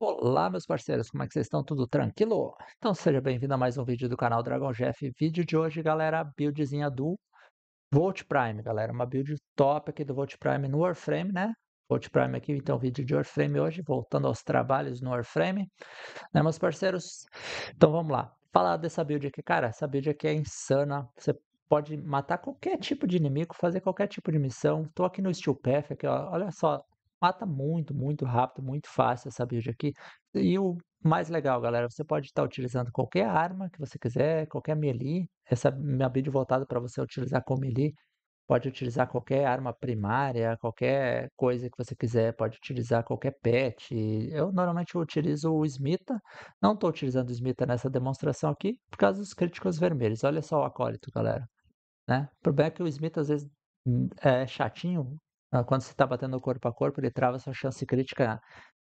Olá meus parceiros, como é que vocês estão? Tudo tranquilo? Então seja bem-vindo a mais um vídeo do canal Dragon Jeff. Vídeo de hoje, galera, buildzinha do Volt Prime, galera. Uma build top aqui do Volt Prime no Warframe, né? Volt Prime aqui, então vídeo de Warframe hoje, voltando aos trabalhos no Warframe, né meus parceiros? Então vamos lá. Falar dessa build aqui, cara, essa build aqui é insana. Você pode matar qualquer tipo de inimigo, fazer qualquer tipo de missão. Tô aqui no Steel Path, aqui, ó. olha só mata muito, muito rápido, muito fácil essa build aqui. E o mais legal, galera, você pode estar utilizando qualquer arma que você quiser, qualquer melee. Essa minha build voltada para você é utilizar com melee. Pode utilizar qualquer arma primária, qualquer coisa que você quiser, pode utilizar qualquer pet. Eu normalmente utilizo o Smita, não estou utilizando o Smita nessa demonstração aqui, por causa dos críticos vermelhos. Olha só o acólito, galera. Né? O problema é que o Smith às vezes hum, é chatinho, ah, quando você está batendo corpo a corpo, ele trava sua chance crítica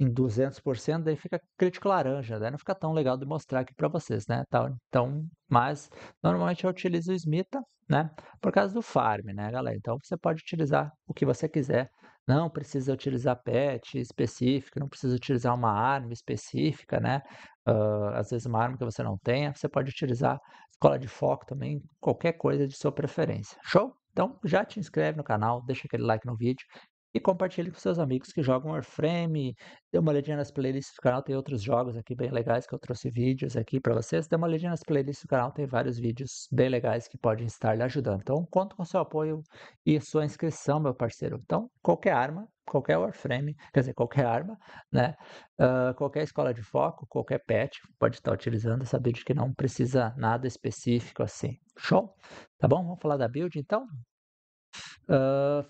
em 200%, daí fica crítico laranja, daí não fica tão legal de mostrar aqui para vocês, né? Então, mas normalmente eu utilizo o Smita, né? Por causa do farm, né, galera? Então você pode utilizar o que você quiser. Não precisa utilizar pet específico, não precisa utilizar uma arma específica, né? Uh, às vezes uma arma que você não tenha, você pode utilizar escola de foco também, qualquer coisa de sua preferência. Show? Então já te inscreve no canal, deixa aquele like no vídeo e compartilhe com seus amigos que jogam Warframe. Dê uma olhadinha nas playlists do canal, tem outros jogos aqui bem legais que eu trouxe vídeos aqui para vocês. Dê uma olhadinha nas playlists do canal, tem vários vídeos bem legais que podem estar lhe ajudando. Então, conto com seu apoio e sua inscrição, meu parceiro. Então, qualquer arma, qualquer Warframe, quer dizer, qualquer arma, né? Uh, qualquer escola de foco, qualquer pet pode estar utilizando essa build que não precisa nada específico assim. Show? Tá bom? Vamos falar da build então?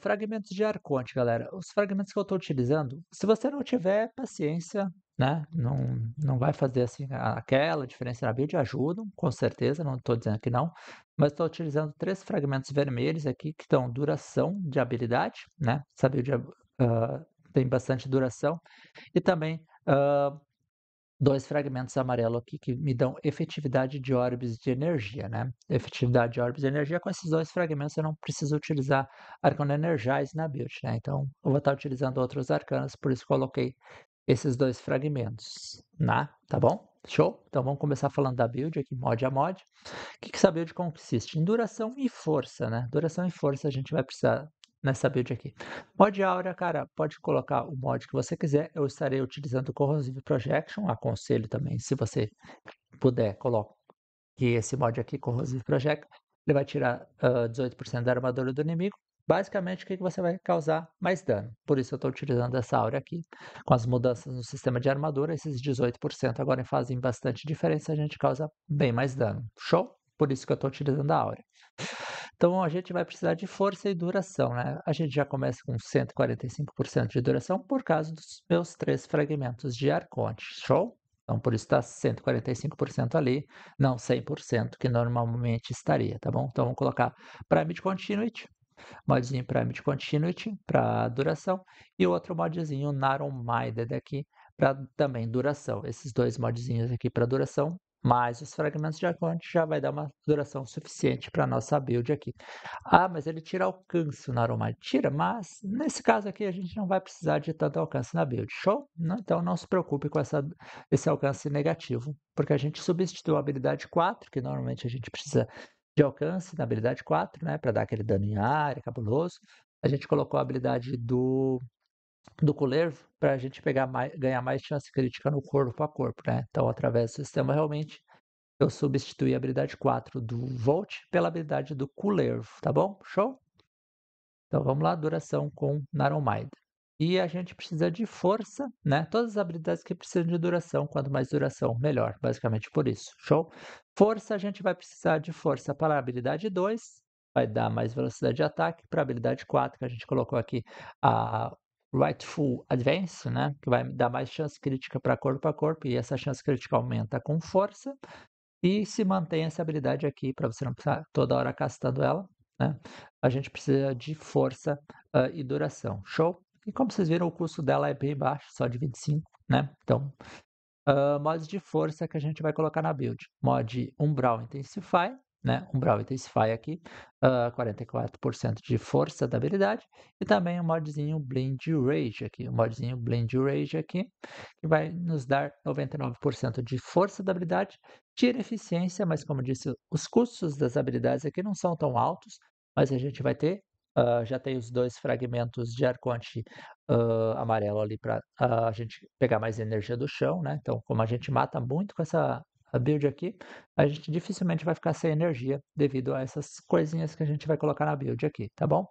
fragmentos de arconte, galera. Os fragmentos que eu estou utilizando, se você não tiver paciência, né, não, não vai fazer assim aquela diferença na build, ajudam, com certeza, não estou dizendo que não, mas estou utilizando três fragmentos vermelhos aqui que estão duração de habilidade, né, essa build uh, tem bastante duração, e também uh, dois fragmentos amarelo aqui que me dão efetividade de orbes de energia, né? Efetividade de orbes de energia, com esses dois fragmentos eu não preciso utilizar arcano energize na build, né? Então eu vou estar utilizando outros arcanos, por isso coloquei esses dois fragmentos, né? Tá bom? Show? Então vamos começar falando da build aqui, mod a mod. O que, que essa build consiste? Em duração e força, né? Duração e força a gente vai precisar nessa build aqui. Mod Aura, cara, pode colocar o mod que você quiser. Eu estarei utilizando o Corrosive Projection. Aconselho também, se você puder, coloque esse mod aqui, Corrosive Projection. Ele vai tirar uh, ah, 18% da armadura do inimigo. Basicamente, o que você vai causar mais dano. Por isso eu estou utilizando essa aura aqui. Com as mudanças no sistema de armadura, esses 18% agora fazem bastante diferença. A gente causa bem mais dano. Show? Por isso que eu estou utilizando a aura. Então a gente vai precisar de força e duração, né? A gente já começa com 145% de duração por causa dos meus três fragmentos de arconte, show? Então por isso está 145% ali, não 100% que normalmente estaria, tá bom? Então vamos colocar Prime Continuity, modzinho Prime Continuity para duração e outro modzinho Narrow Minded aqui para também duração. Esses dois modzinhos aqui para duração mais os fragmentos de acordo já vai dar uma duração suficiente para a nossa build aqui. Ah, mas ele tira alcance na aroma. Tira, mas nesse caso aqui a gente não vai precisar de tanto alcance na build, show? Então não se preocupe com essa, esse alcance negativo, porque a gente substituiu a habilidade 4, que normalmente a gente precisa de alcance na habilidade 4, né, para dar aquele dano em área cabuloso. A gente colocou a habilidade do do Culervo para a gente pegar mais, ganhar mais chance crítica no corpo a corpo, né? Então, através do sistema, realmente, eu substituí a habilidade 4 do Volt pela habilidade do Culervo, tá bom? Show? Então, vamos lá, duração com Naromaida. E a gente precisa de força, né? Todas as habilidades que precisam de duração, quanto mais duração, melhor, basicamente por isso. Show? Força, a gente vai precisar de força para a habilidade 2, vai dar mais velocidade de ataque. Para a habilidade 4, que a gente colocou aqui a, Rightful Advance, né, que vai dar mais chance crítica para corpo a corpo, e essa chance crítica aumenta com força, e se mantém essa habilidade aqui, para você não precisar toda hora castando ela, né, a gente precisa de força uh, e duração, show? E como vocês viram, o custo dela é bem baixo, só de 25, né, então... Uh, mods de força que a gente vai colocar na build. Mod Umbral Intensify, né? Umbral e Fire aqui, uh, ah, 44% de força da habilidade, e também um modzinho Blind Rage aqui, um modzinho Blind Rage aqui, que vai nos dar 99% de força da habilidade, tira eficiência, mas como disse, os custos das habilidades aqui não são tão altos, mas a gente vai ter, uh, já tem os dois fragmentos de arconte uh, ah, amarelo ali para a gente pegar mais energia do chão, né? Então, como a gente mata muito com essa a build aqui, a gente dificilmente vai ficar sem energia devido a essas coisinhas que a gente vai colocar na build aqui, tá bom?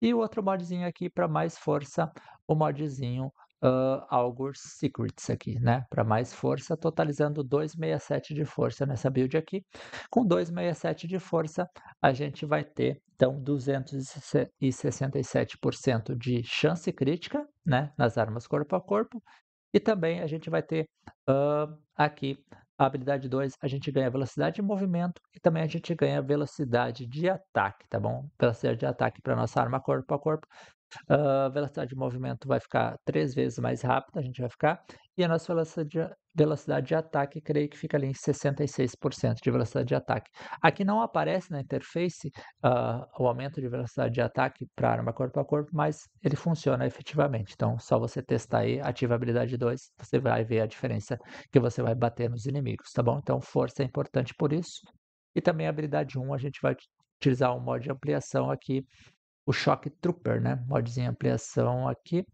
E o outro modzinho aqui para mais força, o modzinho uh, Algor Secrets aqui, né? Para mais força, totalizando 267 de força nessa build aqui. Com 267 de força, a gente vai ter, então, 267% de chance crítica, né? Nas armas corpo a corpo. E também a gente vai ter uh, aqui a habilidade 2, a gente ganha velocidade de movimento e também a gente ganha velocidade de ataque, tá bom? Velocidade de ataque para nossa arma corpo a corpo. Uh, velocidade de movimento vai ficar três vezes mais rápida, a gente vai ficar. E a nossa velocidade de ataque, creio que fica ali em 66% de velocidade de ataque. Aqui não aparece na interface uh, o aumento de velocidade de ataque para arma corpo a corpo, mas ele funciona efetivamente. Então, só você testar aí, ativa a habilidade 2, você vai ver a diferença que você vai bater nos inimigos, tá bom? Então, força é importante por isso. E também a habilidade 1, a gente vai utilizar um modo de ampliação aqui, o Shock Trooper, né? Modzinho de ampliação aqui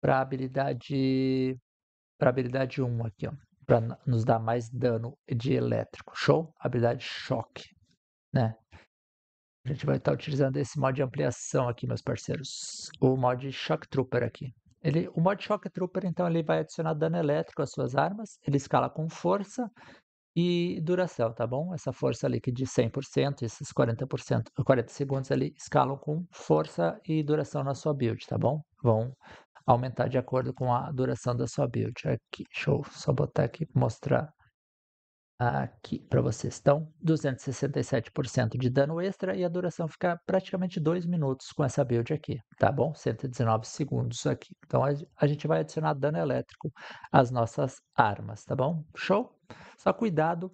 para habilidade para habilidade 1 aqui, ó, para nos dar mais dano de elétrico. Show? Habilidade choque, né? A gente vai estar tá utilizando esse mod de ampliação aqui, meus parceiros. O mod Shock Trooper aqui. Ele, o mod Shock Trooper, então, ele vai adicionar dano elétrico às suas armas. Ele escala com força e duração, tá bom? Essa força ali que de 100%, esses 40%, 40 segundos ali, escalam com força e duração na sua build, tá bom? Vão aumentar de acordo com a duração da sua build. Aqui, show, só botar aqui mostrar aqui para vocês. Então, 267% de dano extra e a duração fica praticamente 2 minutos com essa build aqui, tá bom? 119 segundos aqui. Então, a gente vai adicionar dano elétrico às nossas armas, tá bom? Show? Só cuidado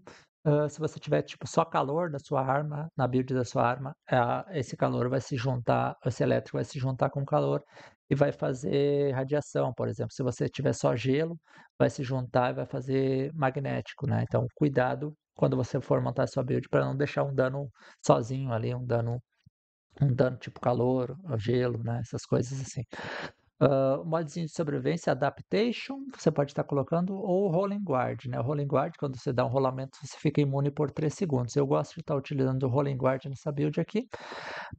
Uh, se você tiver tipo só calor da sua arma, na build da sua arma, uh, esse calor vai se juntar, esse elétrico vai se juntar com o calor e vai fazer radiação, por exemplo. Se você tiver só gelo, vai se juntar e vai fazer magnético, né? Então, cuidado quando você for montar sua build para não deixar um dano sozinho ali, um dano um dano tipo calor, gelo, né? Essas coisas assim. Uh, o de sobrevivência Adaptation, você pode estar colocando, ou Rolling Guard. Né? O Rolling Guard, quando você dá um rolamento, você fica imune por 3 segundos. Eu gosto de estar utilizando o Rolling Guard nessa build aqui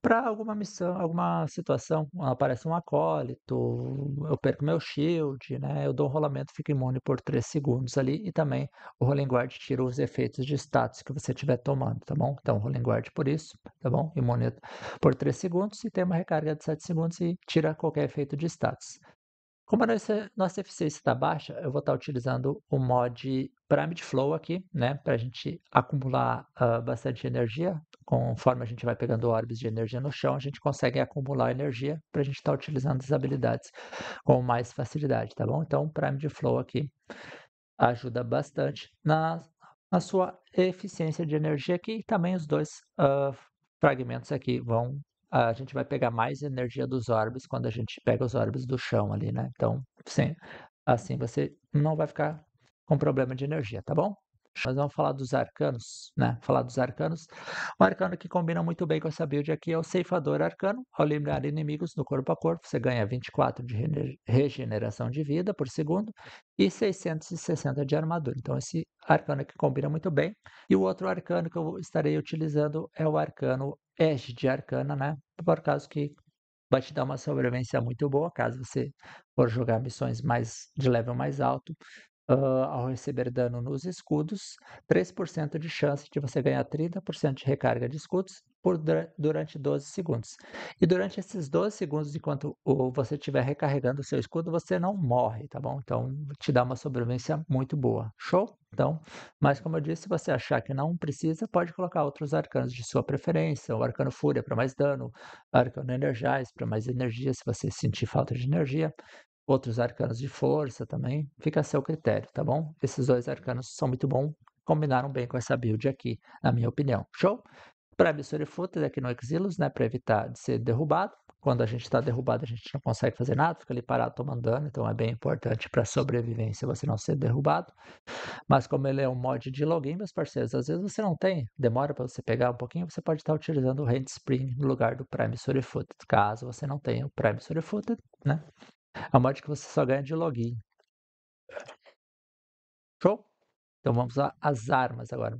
para alguma missão, alguma situação. Ah, aparece um acólito, eu perco meu shield, né? eu dou um rolamento, fico imune por 3 segundos ali. E também o Rolling Guard tira os efeitos de status que você estiver tomando, tá bom? Então, Rolling Guard por isso, tá bom? Imune por 3 segundos e tem uma recarga de 7 segundos e tira qualquer efeito de status. Como a nossa, nossa eficiência está baixa, eu vou estar tá utilizando o mod Pyramid Flow aqui, né, para a gente acumular uh, bastante energia. Conforme a gente vai pegando orbes de energia no chão, a gente consegue acumular energia para a gente estar tá utilizando as habilidades com mais facilidade, tá bom? Então, Pyramid Flow aqui ajuda bastante na, na sua eficiência de energia aqui e também os dois uh, fragmentos aqui vão a gente vai pegar mais energia dos orbes quando a gente pega os orbes do chão ali, né? Então, sim, assim você não vai ficar com problema de energia, tá bom? Mas vamos falar dos arcanos, né? Falar dos arcanos. Um arcano que combina muito bem com essa build aqui é o ceifador arcano. Ao eliminar inimigos do corpo a corpo, você ganha 24 de regeneração de vida por segundo e 660 de armadura. Então, esse arcano que combina muito bem. E o outro arcano que eu estarei utilizando é o arcano é, Edge de arcana, né? Por causa que vai te dar uma sobrevivência muito boa caso você for jogar missões mais de level mais alto. Uh, ao receber dano nos escudos, 3% de chance de você ganhar 30% de recarga de escudos por, durante 12 segundos. E durante esses 12 segundos, enquanto você estiver recarregando o seu escudo, você não morre, tá bom? Então te dá uma sobrevivência muito boa. Show? Então, mas como eu disse, se você achar que não precisa, pode colocar outros arcanos de sua preferência, o arcano fúria para mais dano, arcano energiais para mais energia, se você sentir falta de energia outros arcanos de força também. Fica a seu critério, tá bom? Esses dois arcanos são muito bons, combinaram bem com essa build aqui, na minha opinião. Show? Para Footer aqui no Exilus, né, para evitar de ser derrubado. Quando a gente está derrubado, a gente não consegue fazer nada, fica ali parado tomando dano, então é bem importante para sobrevivência você não ser derrubado. Mas como ele é um mod de login, meus parceiros, às vezes você não tem, demora para você pegar um pouquinho, você pode estar tá utilizando o Handspring no lugar do Prime Footed, caso você não tenha o Prime Footed, né? A mod que você só ganha de login. Show? Então vamos lá as armas agora.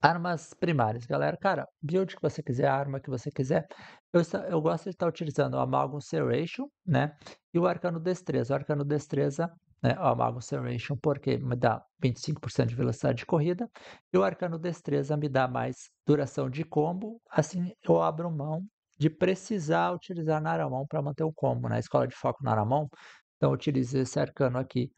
Armas primárias, galera. Cara, build que você quiser, arma que você quiser. Eu, eu gosto de estar utilizando o Amalgam Serration, né? E o Arcano Destreza. O Arcano Destreza, né? O Amalgam Serration, porque me dá 25% de velocidade de corrida. E o Arcano Destreza me dá mais duração de combo. Assim, eu abro mão de precisar utilizar Naramon para manter o combo. Na né? escola de foco Naramon, então eu utilizo esse arcano aqui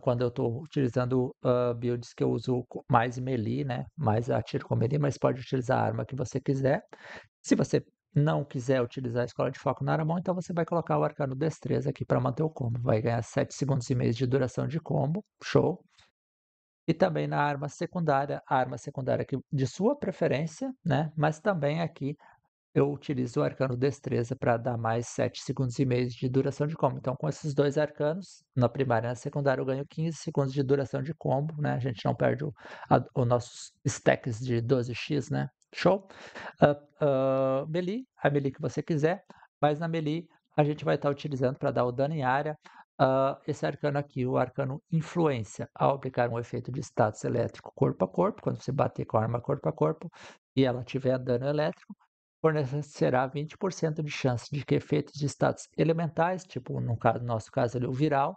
quando eu estou utilizando uh, builds que eu uso mais melee, né? Mais atiro com melee, mas pode utilizar a arma que você quiser. Se você não quiser utilizar a escola de foco Naramon, então você vai colocar o arcano destreza aqui para manter o combo. Vai ganhar 7 segundos e meio de duração de combo. Show! E também na arma secundária, a arma secundária de sua preferência, né? Mas também aqui eu utilizo o arcano destreza para dar mais 7 segundos e meio de duração de combo. Então, com esses dois arcanos, na primária e na secundária, eu ganho 15 segundos de duração de combo, né? A gente não perde o, a, o nossos stacks de 12x, né? Show? Uh, uh, melee, a melee que você quiser, mas na melee a gente vai estar tá utilizando para dar o dano em área, Uh, esse arcano aqui, o arcano influência, ao aplicar um efeito de status elétrico corpo a corpo, quando você bater com a arma corpo a corpo e ela tiver dano elétrico, fornecerá 20% de chance de que efeitos de estados elementais, tipo no, caso, nosso caso ali, é o viral,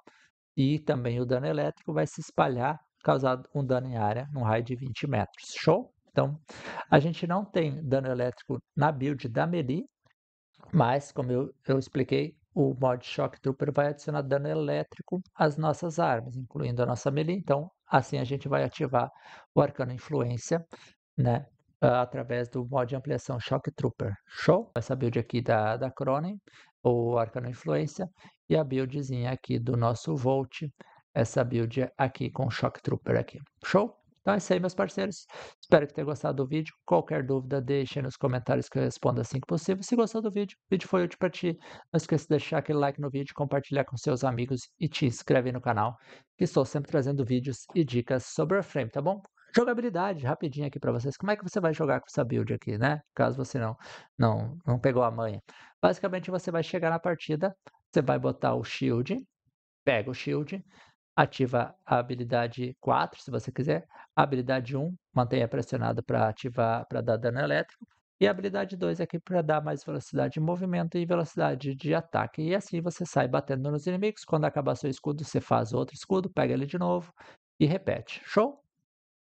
e também o dano elétrico vai se espalhar, causando um dano em área num raio de 20 metros. Show? Então, a gente não tem dano elétrico na build da Melee, mas, como eu, eu expliquei, o mod Shock Trooper vai adicionar dano elétrico às nossas armas, incluindo a nossa melee. Então, assim a gente vai ativar o Arcano Influência, né? Ah, através do mod de ampliação Shock Trooper. Show? Essa build aqui da, da Cronen, ou Arcano Influência, e a buildzinha aqui do nosso Volt, essa build aqui com Shock Trooper aqui. Show? Então é isso aí, meus parceiros. Espero que tenha gostado do vídeo. Qualquer dúvida, deixe nos comentários que eu respondo assim que possível. Se gostou do vídeo, o vídeo foi útil para ti, não esqueça de deixar aquele like no vídeo, compartilhar com seus amigos e te inscrever no canal, que estou sempre trazendo vídeos e dicas sobre a frame, tá bom? Jogabilidade, rapidinho aqui para vocês. Como é que você vai jogar com essa build aqui, né? Caso você não, não, não pegou a manha. Basicamente, você vai chegar na partida, você vai botar o shield, pega o shield, ativa a habilidade 4, se você quiser, a habilidade 1, mantenha pressionado para ativar, para dar dano elétrico, e a habilidade 2 aqui para dar mais velocidade de movimento e velocidade de ataque. E assim você sai batendo nos inimigos. Quando acabar seu escudo, você faz outro escudo, pega ele de novo e repete. Show?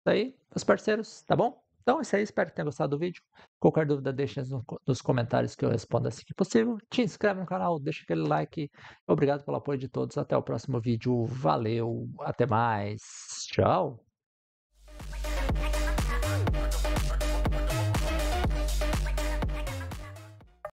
aí, meus parceiros, tá bom? Então é isso aí, espero que tenham gostado do vídeo. Qualquer dúvida, deixa nos comentários que eu respondo assim que possível. Te inscreve no canal, deixa aquele like. Obrigado pelo apoio de todos. Até o próximo vídeo. Valeu, até mais. Tchau.